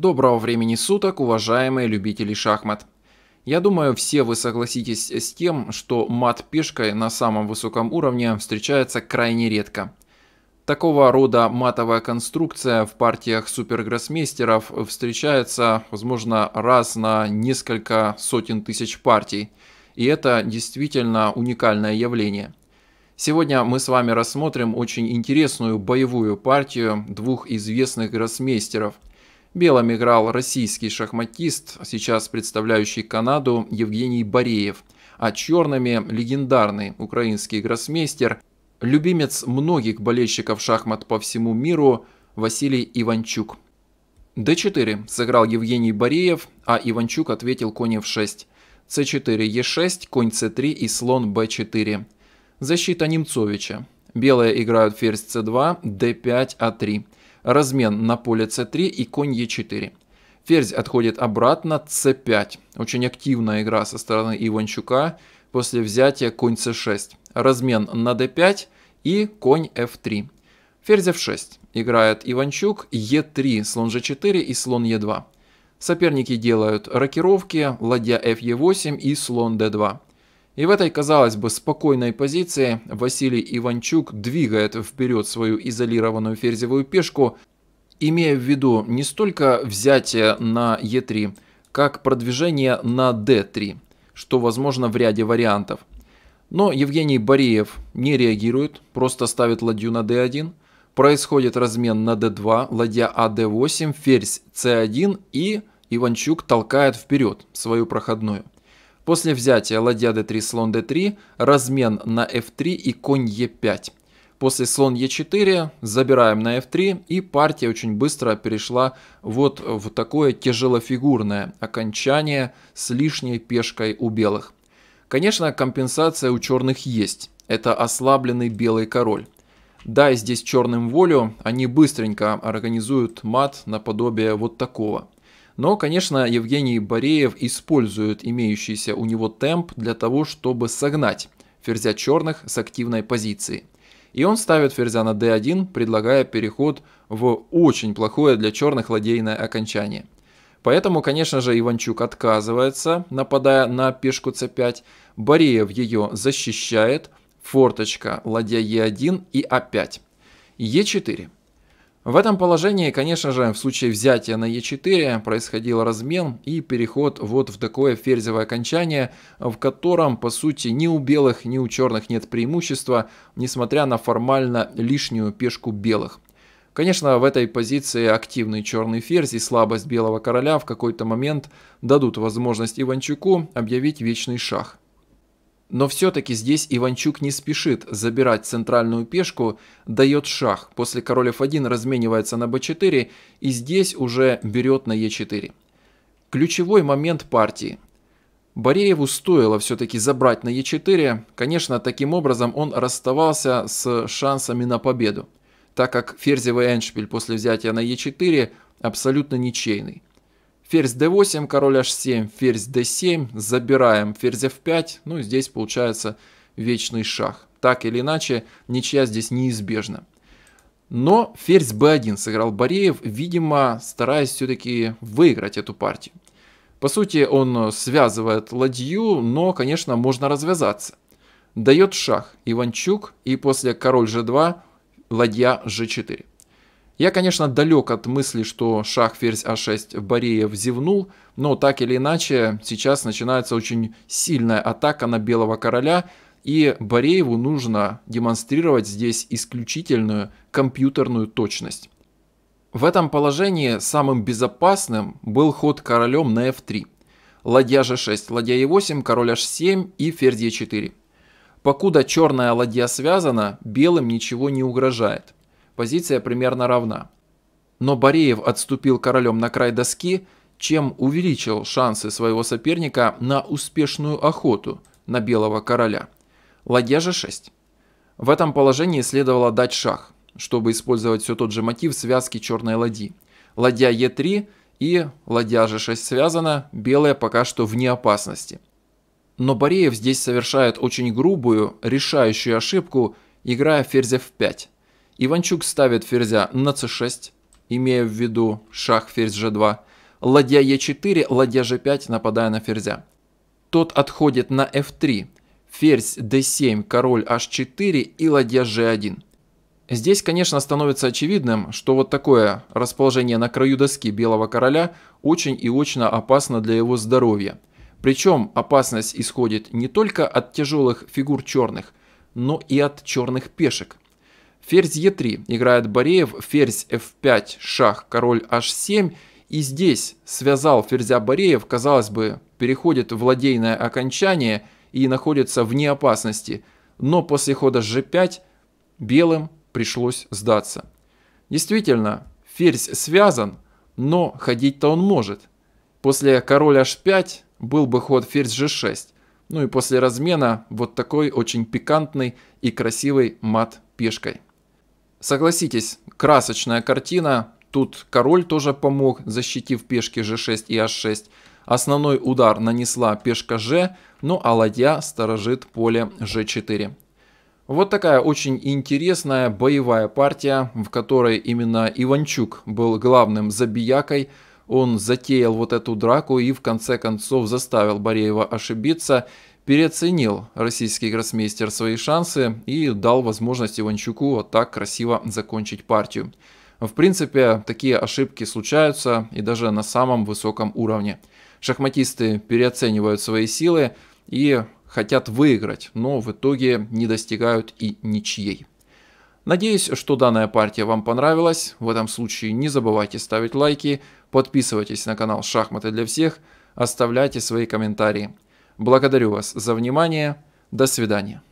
Доброго времени суток, уважаемые любители шахмат. Я думаю, все вы согласитесь с тем, что мат пешкой на самом высоком уровне встречается крайне редко. Такого рода матовая конструкция в партиях супергроссмейстеров встречается, возможно, раз на несколько сотен тысяч партий. И это действительно уникальное явление. Сегодня мы с вами рассмотрим очень интересную боевую партию двух известных гроссмейстеров – Белым играл российский шахматист, сейчас представляющий Канаду Евгений Бореев, а черными – легендарный украинский гроссмейстер, любимец многих болельщиков шахмат по всему миру Василий Иванчук. d4 сыграл Евгений Бореев, а Иванчук ответил конь f6. c4, e6, конь c3 и слон b4. Защита Немцовича. Белые играют ферзь c2, d5, a 3 Размен на поле c3 и конь e4. Ферзь отходит обратно, c5. Очень активная игра со стороны Иванчука после взятия конь c6. Размен на d5 и конь f3. Ферзь f6. Играет Иванчук, e3, слон g4 и слон e2. Соперники делают рокировки, ладья fe8 и слон d2. И в этой, казалось бы, спокойной позиции Василий Иванчук двигает вперед свою изолированную ферзевую пешку, имея в виду не столько взятие на Е3, как продвижение на D3, что возможно в ряде вариантов. Но Евгений Бореев не реагирует, просто ставит ладью на D1. Происходит размен на D2, ладья AD8, а ферзь C1 и Иванчук толкает вперед свою проходную. После взятия ладья d3, слон d3, размен на f3 и конь e5. После слон e4 забираем на f3 и партия очень быстро перешла вот в такое тяжелофигурное окончание с лишней пешкой у белых. Конечно, компенсация у черных есть. Это ослабленный белый король. Дай здесь черным волю, они быстренько организуют мат наподобие вот такого – но, конечно, Евгений Бореев использует имеющийся у него темп для того, чтобы согнать ферзя черных с активной позиции. И он ставит ферзя на d1, предлагая переход в очень плохое для черных ладейное окончание. Поэтому, конечно же, Иванчук отказывается, нападая на пешку c5. Бореев ее защищает. Форточка, ладья e1 и a5. А e4. В этом положении, конечно же, в случае взятия на Е4 происходил размен и переход вот в такое ферзевое окончание, в котором, по сути, ни у белых, ни у черных нет преимущества, несмотря на формально лишнюю пешку белых. Конечно, в этой позиции активный черный ферзь и слабость белого короля в какой-то момент дадут возможность Иванчуку объявить вечный шах. Но все-таки здесь Иванчук не спешит забирать центральную пешку, дает шах, после король f1 разменивается на b4 и здесь уже берет на e4. Ключевой момент партии. Борееву стоило все-таки забрать на e4, конечно, таким образом он расставался с шансами на победу, так как ферзевый эншпиль после взятия на e4 абсолютно ничейный. Ферзь d8, король h7, ферзь d7, забираем ферзь f5. Ну, и здесь получается вечный шах. Так или иначе, ничья здесь неизбежна. Но ферзь b1 сыграл Бореев, видимо, стараясь все-таки выиграть эту партию. По сути, он связывает ладью, но, конечно, можно развязаться. Дает шах Иванчук и после король g2, ладья g4. Я, конечно, далек от мысли, что шах ферзь а6 Бореев зевнул, но так или иначе сейчас начинается очень сильная атака на белого короля, и Борееву нужно демонстрировать здесь исключительную компьютерную точность. В этом положении самым безопасным был ход королем на f3. Ладья g6, ладья e8, король h7 и ферзь e4. Покуда черная ладья связана, белым ничего не угрожает позиция примерно равна. Но Бореев отступил королем на край доски, чем увеличил шансы своего соперника на успешную охоту на белого короля. Ладья же 6. В этом положении следовало дать шах, чтобы использовать все тот же мотив связки черной ладьи. Ладья Е3 и ладья же 6 связана, белая пока что вне опасности. Но Бореев здесь совершает очень грубую, решающую ошибку, играя ферзь f5. Иванчук ставит ферзя на c6, имея в виду шах ферзь g2, ладья e4, ладья g5, нападая на ферзя. Тот отходит на f3, ферзь d7, король h4 и ладья g1. Здесь, конечно, становится очевидным, что вот такое расположение на краю доски белого короля очень и очень опасно для его здоровья. Причем опасность исходит не только от тяжелых фигур черных, но и от черных пешек. Ферзь Е3 играет Бореев, ферзь F5, шах, король H7. И здесь связал ферзя Бореев, казалось бы, переходит в ладейное окончание и находится вне опасности. Но после хода G5 белым пришлось сдаться. Действительно, ферзь связан, но ходить-то он может. После короля h5 был бы ход ферзь g6. Ну и после размена вот такой очень пикантный и красивый мат пешкой. Согласитесь, красочная картина. Тут король тоже помог, защитив пешки g6 и h6. Основной удар нанесла пешка g, ну а ладья сторожит поле g4. Вот такая очень интересная боевая партия, в которой именно Иванчук был главным забиякой. Он затеял вот эту драку и в конце концов заставил Бореева ошибиться переоценил российский гроссмейстер свои шансы и дал возможность Иванчуку вот так красиво закончить партию. В принципе, такие ошибки случаются и даже на самом высоком уровне. Шахматисты переоценивают свои силы и хотят выиграть, но в итоге не достигают и ничьей. Надеюсь, что данная партия вам понравилась. В этом случае не забывайте ставить лайки, подписывайтесь на канал «Шахматы для всех», оставляйте свои комментарии. Благодарю вас за внимание. До свидания.